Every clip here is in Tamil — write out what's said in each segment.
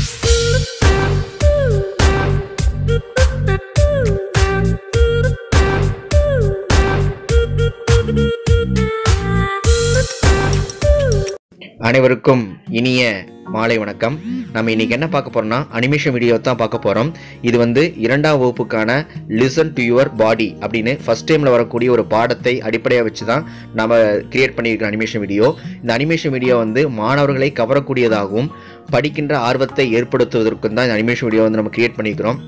Thank you. அனைவருக்கும் இனிய மாலை வணக்கம் நம்ம இன்னைக்கு என்ன பார்க்க போறோம்னா அனிமேஷன் வீடியோ தான் பார்க்க போறோம் இது வந்து இரண்டாம் வகுப்புக்கான லிசன் டு யுவர் பாடி அப்படின்னு ஃபர்ஸ்ட் டைம்ல வரக்கூடிய ஒரு பாடத்தை அடிப்படையாக வச்சு தான் நம்ம கிரியேட் பண்ணியிருக்கிற அனிமேஷன் வீடியோ இந்த அனிமேஷன் வீடியோ வந்து மாணவர்களை கவரக்கூடியதாகவும் படிக்கின்ற ஆர்வத்தை ஏற்படுத்துவதற்கும் தான் இந்த அனிமேஷன் வீடியோ வந்து நம்ம கிரியேட் பண்ணியிருக்கிறோம்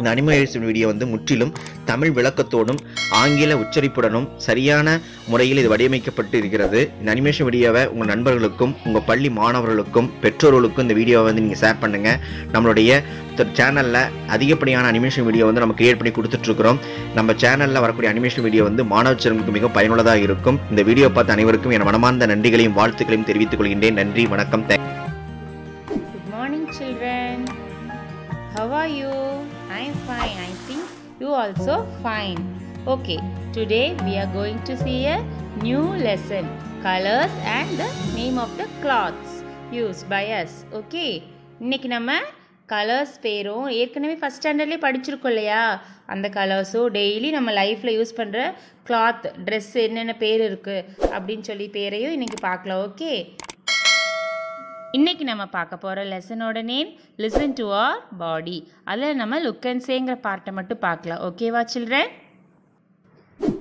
இந்த அனிமேஷன் வீடியோ வந்து முற்றிலும் தமிழ் விளக்கத்தோடும் ஆங்கில உச்சரிப்புடனும் சரியான முறையில் இது வடிவமைக்கப்பட்டு இருக்கிறது இந்த அனிமேஷன் வீடியோவை உங்கள் நண்பர்களுக்கும் உங்கள் பள்ளி மாணவர்களுக்கும் பெற்றோர்களுக்கும் இந்த வீடியோவை வந்து நீங்கள் ஷேர் பண்ணுங்கள் நம்மளுடைய சேனலில் அதிகப்படியான அனிமேஷன் வீடியோ வந்து நம்ம கிரியேட் பண்ணி கொடுத்துட்ருக்குறோம் நம்ம சேனலில் வரக்கூடிய அனிமேஷன் வீடியோ வந்து மாணவ சிறங்களுக்கு மிக பயனுள்ளதாக இருக்கும் இந்த வீடியோ பார்த்து அனைவருக்கும் என் மனமார்ந்த நன்றிகளையும் வாழ்த்துக்களையும் தெரிவித்துக் கொள்கின்றேன் நன்றி வணக்கம் thank you also fine Okay, today we are going to see a new lesson colors and the name of the cloths used by us. Okay, இன்னைக்கு நம்ம கலர்ஸ் பேரும் ஏற்கனவே ஃபஸ்ட் ஸ்டாண்டர்ட்லேயே படிச்சிருக்கோம் இல்லையா அந்த கலர்ஸும் டெய்லி நம்ம லைஃப்பில் யூஸ் பண்ணுற கிளாத் ட்ரெஸ் என்னென்ன பேர் இருக்குது அப்படின்னு சொல்லி பேரையும் இன்றைக்கி பார்க்கலாம் ஓகே இன்றைக்கி நம்ம பார்க்க போகிற லெசனோட name listen to our body அதில் நம்ம லுக் அண்ட் சேங்கிற பார்ட்டை மட்டும் பார்க்கலாம் ஓகேவா சில்ட்ரன்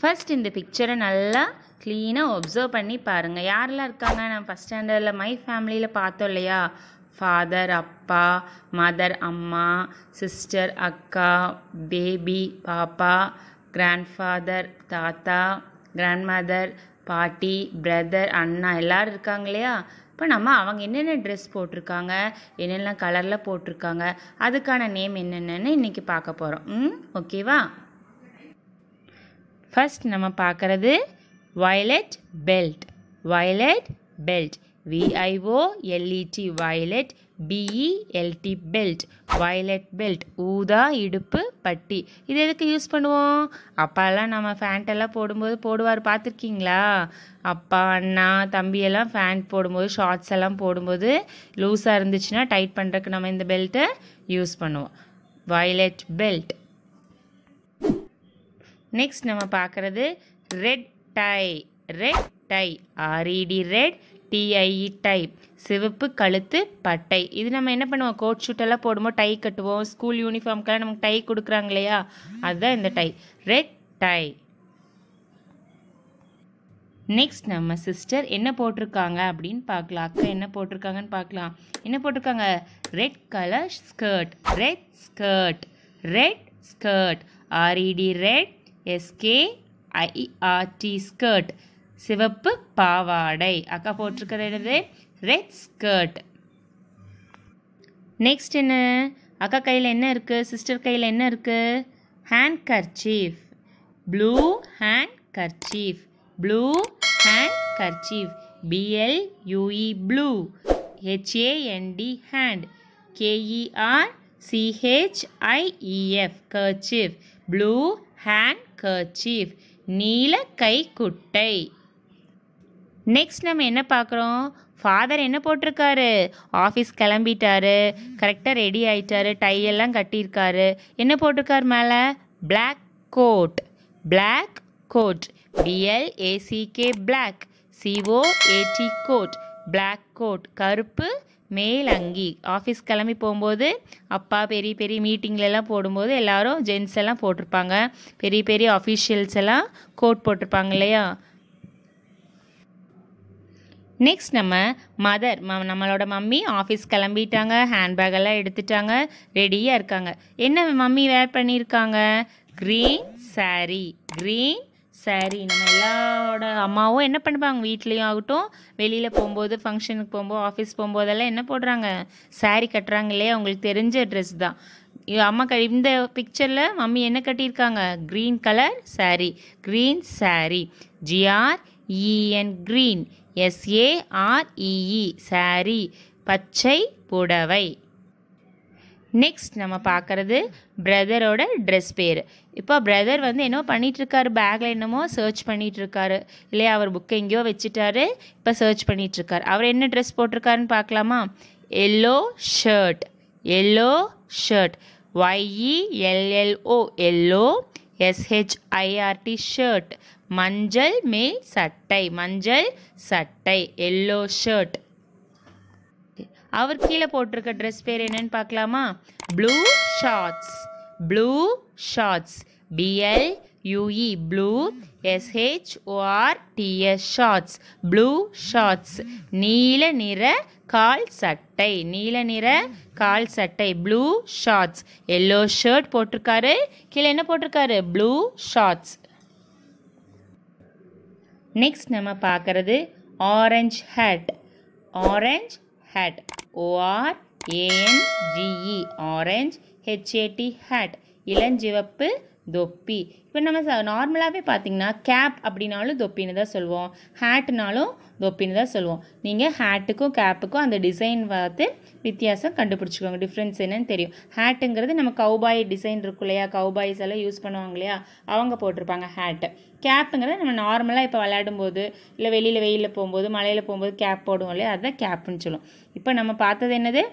ஃபஸ்ட் இந்த பிக்சரை நல்லா க்ளீனாக ஒப்சர்வ் பண்ணி பாருங்கள் யாரெல்லாம் இருக்காங்க நம்ம ஃபஸ்ட் ஸ்டாண்டர்டில் மை ஃபேமிலியில் பார்த்தோம் இல்லையா ஃபாதர் அப்பா மதர் அம்மா சிஸ்டர் அக்கா பேபி பாப்பா ஃபாதர் தாத்தா மதர் பாட்டி பிரதர் அண்ணா எல்லோரும் இருக்காங்க இல்லையா இப்போ நம்ம அவங்க என்னென்ன ட்ரெஸ் போட்டிருக்காங்க என்னென்ன கலரில் போட்டிருக்காங்க அதுக்கான நேம் என்னென்னு இன்றைக்கி பார்க்க போகிறோம் ம் ஓகேவா ஃபஸ்ட் நம்ம பார்க்குறது violet belt violet belt LET Violet B E L T belt e Violet belt ஊதா இடுப்பு பட்டி இது எதுக்கு யூஸ் பண்ணுவோம் அப்பாலாம் நம்ம ஃபேண்ட்டெல்லாம் போடும்போது போடுவார் பார்த்துருக்கீங்களா அப்பா அண்ணா தம்பியெல்லாம் ஃபேண்ட் போடும்போது ஷார்ட்ஸ் எல்லாம் போடும்போது லூஸாக இருந்துச்சுன்னா டைட் பண்ணுறதுக்கு நம்ம இந்த பெல்ட்டை யூஸ் பண்ணுவோம் வயலட் பெல்ட் நெக்ஸ்ட் நம்ம பார்க்குறது red tie red tie R E D red T I E tie சிவப்பு கழுத்து பட்டை இது நம்ம என்ன பண்ணுவோம் கோட் ஷூட்டெல்லாம் போடுமோ டை கட்டுவோம் ஸ்கூல் யூனிஃபார்ம்க்கெல்லாம் நமக்கு டை கொடுக்குறாங்க இல்லையா அதுதான் இந்த டை ரெட் டை நெக்ஸ்ட் நம்ம சிஸ்டர் என்ன போட்டிருக்காங்க அப்படின்னு பார்க்கலாம் அக்கா என்ன போட்டிருக்காங்கன்னு பார்க்கலாம் என்ன போட்டிருக்காங்க red colour skirt red skirt red skirt R E D red S K I R T skirt சிவப்பு பாவாடை அக்கா போட்டிருக்கிறது என்னது ரெட் ஸ்கர்ட் நெக்ஸ்ட் என்ன அக்கா கையில் என்ன இருக்குது சிஸ்டர் கையில் என்ன இருக்குது handkerchief blue handkerchief blue handkerchief B L U E blue H A N D hand K E R C H I E F kerchief blue handkerchief நீல கைக்குட்டை நெக்ஸ்ட் நம்ம என்ன பார்க்குறோம் ஃபாதர் என்ன போட்டிருக்காரு ஆஃபீஸ் கிளம்பிட்டாரு கரெக்டாக ரெடி ஆயிட்டாரு டை எல்லாம் கட்டியிருக்காரு என்ன போட்டிருக்கார் மேலே black coat black coat B L A C K black C O A T coat black coat கருப்பு மேல் அங்கி ஆஃபீஸ் கிளம்பி போகும்போது அப்பா பெரிய பெரிய மீட்டிங்லெல்லாம் போடும்போது எல்லாரும் ஜென்ஸ் எல்லாம் போட்டிருப்பாங்க பெரிய பெரிய அஃபீஷியல்ஸ் எல்லாம் கோட் போட்டிருப்பாங்க இல்லையா நெக்ஸ்ட் நம்ம மதர் ம நம்மளோட மம்மி ஆஃபீஸ் கிளம்பிட்டாங்க எல்லாம் எடுத்துட்டாங்க ரெடியாக இருக்காங்க என்ன மம்மி வேர் பண்ணியிருக்காங்க க்ரீன் சாரி க்ரீன் சரி நம்ம எல்லாரோட அம்மாவும் என்ன பண்ணுவாங்க வீட்லேயும் ஆகட்டும் வெளியில் போகும்போது ஃபங்க்ஷனுக்கு போகும்போது ஆஃபீஸ் போகும்போதெல்லாம் என்ன போடுறாங்க சாரி கட்டுறாங்க இல்லையா அவங்களுக்கு தெரிஞ்ச ட்ரெஸ் தான் அம்மா க இந்த பிக்சரில் மம்மி என்ன கட்டியிருக்காங்க green colour sari green sari G R E N green S A R E E sari e e, பச்சை புடவை நெக்ஸ்ட் நம்ம பார்க்குறது பிரதரோட ட்ரெஸ் பேர் இப்போ பிரதர் வந்து என்ன பண்ணிகிட்ருக்காரு பேக்கில் என்னமோ சர்ச் பண்ணிகிட்ருக்காரு இல்லையா அவர் புக்கை எங்கேயோ வச்சுட்டாரு இப்போ சர்ச் பண்ணிகிட்ருக்கார் அவர் என்ன ட்ரெஸ் போட்டிருக்காருன்னு பார்க்கலாமா yellow shirt yellow shirt Y E L L O yellow S H I R T shirt மஞ்சள் மேல் சட்டை மஞ்சள் சட்டை எல்லோ ஷர்ட் அவர் கீழே போட்டிருக்க ட்ரெஸ் பேர் என்னன்னு பார்க்கலாமா blue shorts blue shorts B L U E blue S H O R T S shorts blue shorts நீல நிற கால் சட்டை நீல நிற கால் சட்டை ப்ளூ ஷார்ட்ஸ் எல்லோ ஷர்ட் போட்டிருக்காரு கீழே என்ன போட்டிருக்காரு ப்ளூ ஷார்ட்ஸ் நெக்ஸ்ட் நம்ம பார்க்குறது orange hat orange hat O R A N G E orange H A T hat இளஞ்சிவப்பு தொப்பி இப்போ நம்ம நார்மலாகவே பார்த்தீங்கன்னா கேப் அப்படின்னாலும் தொப்பின்னு தான் சொல்லுவோம் ஹேட்னாலும் தொப்பின்னு தான் சொல்லுவோம் நீங்கள் ஹேட்டுக்கும் கேப்புக்கும் அந்த டிசைன் பார்த்து வித்தியாசம் கண்டுபிடிச்சிக்கோங்க டிஃப்ரென்ஸ் என்னன்னு தெரியும் ஹேட்டுங்கிறது நம்ம கவுபாய் டிசைன் இருக்கும் இல்லையா கவுபாய்ஸ் எல்லாம் யூஸ் பண்ணுவாங்க இல்லையா அவங்க போட்டிருப்பாங்க ஹேட்டு கேப்புங்கிறது நம்ம நார்மலாக இப்போ விளையாடும் போது இல்லை வெளியில் வெயிலில் போகும்போது மலையில் போகும்போது கேப் போடுவோம் இல்லையா அதுதான் கேப்புன்னு சொல்லுவோம் இப்போ நம்ம பார்த்தது என்னது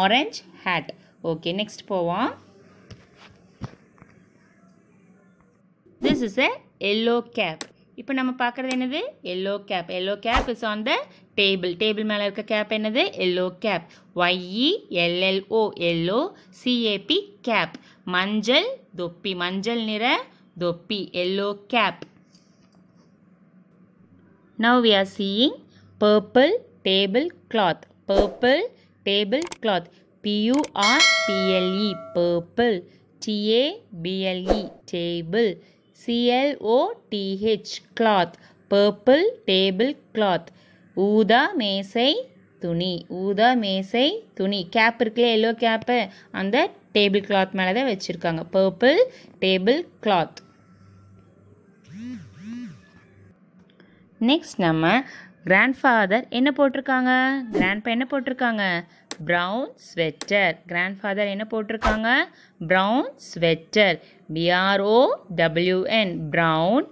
ஆரஞ்ச் ஹேட் ஓகே நெக்ஸ்ட் போவோம் this is a yellow cap இப்போ நம்ம பார்க்குறது என்னது yellow cap yellow cap is on the table table மேலே இருக்க கேப் என்னது yellow cap Y E L L O yellow C A P cap மஞ்சள் தொப்பி மஞ்சள் நிற தொப்பி yellow cap now we are seeing purple tablecloth purple tablecloth P L E purple T A B L E table C L O T H cloth purple tablecloth ஊதா மேசை துணி ஊதா மேசை துணி கேப் இருக்குல்ல எல்லோ கேப்பு அந்த டேபிள் கிளாத் மேலே தான் வச்சுருக்காங்க பர்பிள் டேபிள் கிளாத் நெக்ஸ்ட் நம்ம ஃபாதர் என்ன போட்டிருக்காங்க கிராண்ட்பா என்ன போட்டிருக்காங்க ப்ரௌன் ஸ்வெட்டர் கிராண்ட்ஃபாதர் என்ன போட்டிருக்காங்க brown sweater W N brown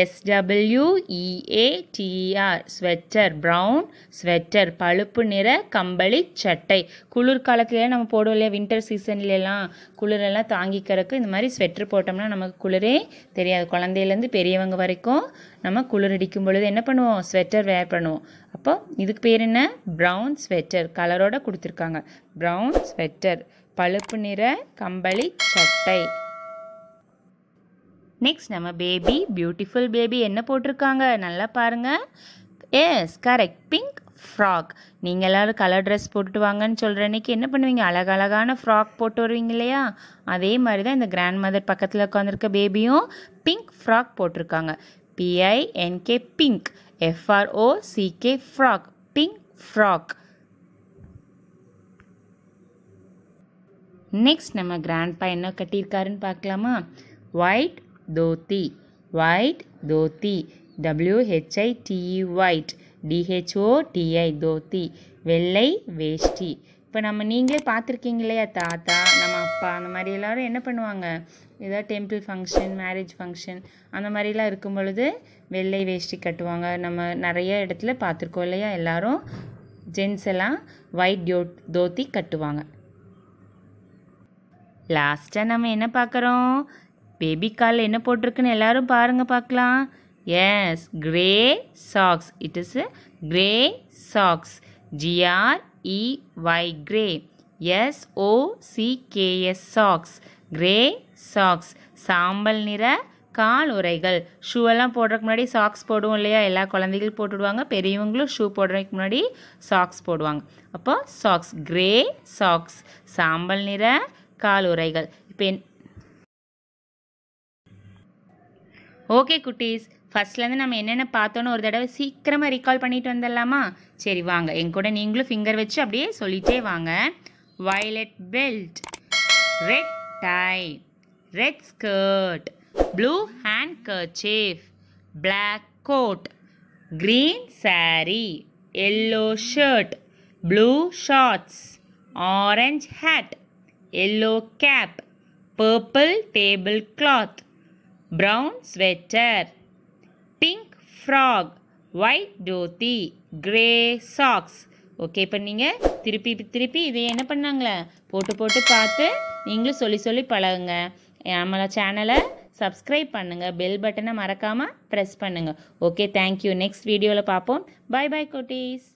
S W E A T R sweater brown sweater பழுப்பு நிற கம்பளி சட்டை குளிர்காலத்தில் நம்ம போடுவோம் இல்லையா வின்டர் சீசன்லலாம் குளிரெல்லாம் தாங்கிக்கிறதுக்கு இந்த மாதிரி ஸ்வெட்டர் போட்டோம்னா நமக்கு குளிரே தெரியாது குழந்தையிலேருந்து பெரியவங்க வரைக்கும் நம்ம குளிர் அடிக்கும் பொழுது என்ன பண்ணுவோம் ஸ்வெட்டர் வேர் பண்ணுவோம் அப்போ இதுக்கு பேர் என்ன ப்ரௌன் ஸ்வெட்டர் கலரோடு கொடுத்துருக்காங்க ப்ரௌன் ஸ்வெட்டர் பழுப்பு நிற கம்பளி சட்டை நெக்ஸ்ட் நம்ம பேபி பியூட்டிஃபுல் பேபி என்ன போட்டிருக்காங்க நல்லா பாருங்கள் எஸ் கரெக்ட் பிங்க் ஃப்ராக் நீங்கள் எல்லோரும் கலர் ட்ரெஸ் போட்டுட்டு வாங்கன்னு சொல்கிற அன்றைக்கி என்ன பண்ணுவீங்க அழகழகான ஃப்ராக் போட்டு வருவீங்க இல்லையா அதே மாதிரி தான் இந்த கிராண்ட் மதர் பக்கத்தில் உட்காந்துருக்க பேபியும் பிங்க் ஃப்ராக் போட்டிருக்காங்க P I N K pink F R O C K frock pink frock next நம்ம கிராண்ட் என்ன கட்டியிருக்காருன்னு பார்க்கலாமா white dhoti white dhoti W H I T white D H O T I dhoti வெள்ளை வேஷ்டி இப்போ நம்ம நீங்களே பார்த்துருக்கீங்க இல்லையா தாத்தா நம்ம அப்பா அந்த மாதிரி எல்லோரும் என்ன பண்ணுவாங்க ஏதாவது டெம்பிள் ஃபங்க்ஷன் மேரேஜ் ஃபங்க்ஷன் அந்த மாதிரிலாம் இருக்கும் பொழுது வெள்ளை வேஷ்டி கட்டுவாங்க நம்ம நிறைய இடத்துல பார்த்துருக்கோம் இல்லையா எல்லோரும் ஜென்ஸ் எல்லாம் ஒயிட் டோ தோத்தி கட்டுவாங்க லாஸ்ட்டாக நம்ம என்ன பார்க்குறோம் பேபி காலில் என்ன போட்டிருக்குன்னு எல்லாரும் பாருங்கள் பார்க்கலாம் yes grey socks it is grey socks G R E Y grey S O C K S socks grey socks சாம்பல் நிற கால் உரைகள் ஷூவெல்லாம் போடுறதுக்கு முன்னாடி சாக்ஸ் போடுவோம் இல்லையா எல்லா குழந்தைகளும் போட்டுடுவாங்க பெரியவங்களும் ஷூ போடுறதுக்கு முன்னாடி சாக்ஸ் போடுவாங்க அப்போ சாக்ஸ் கிரே சாக்ஸ் சாம்பல் நிற கால் உரைகள் இப்போ ஓகே குட்டீஸ் ஃபஸ்ட்லேருந்து நம்ம என்னென்ன பார்த்தோன்னு ஒரு தடவை சீக்கிரமாக ரீகால் பண்ணிட்டு வந்துடலாமா சரி வாங்க என் கூட நீங்களும் ஃபிங்கர் வச்சு அப்படியே சொல்லிட்டே வாங்க violet belt red tie red skirt blue handkerchief black coat sari yellow shirt blue shorts orange hat yellow cap purple tablecloth brown sweater, pink frog, white dhoti, grey socks. Okay இப்போ நீங்கள் திருப்பி திருப்பி இதை என்ன பண்ணாங்களே போட்டு போட்டு பார்த்து நீங்களும் சொல்லி சொல்லி பழகுங்க நம்மளை சேனலை சப்ஸ்கிரைப் பண்ணுங்கள் பெல் பட்டனை மறக்காமல் ப்ரெஸ் பண்ணுங்கள் ஓகே தேங்க்யூ நெக்ஸ்ட் வீடியோவில் பார்ப்போம் பாய் பாய் கோட்டீஸ்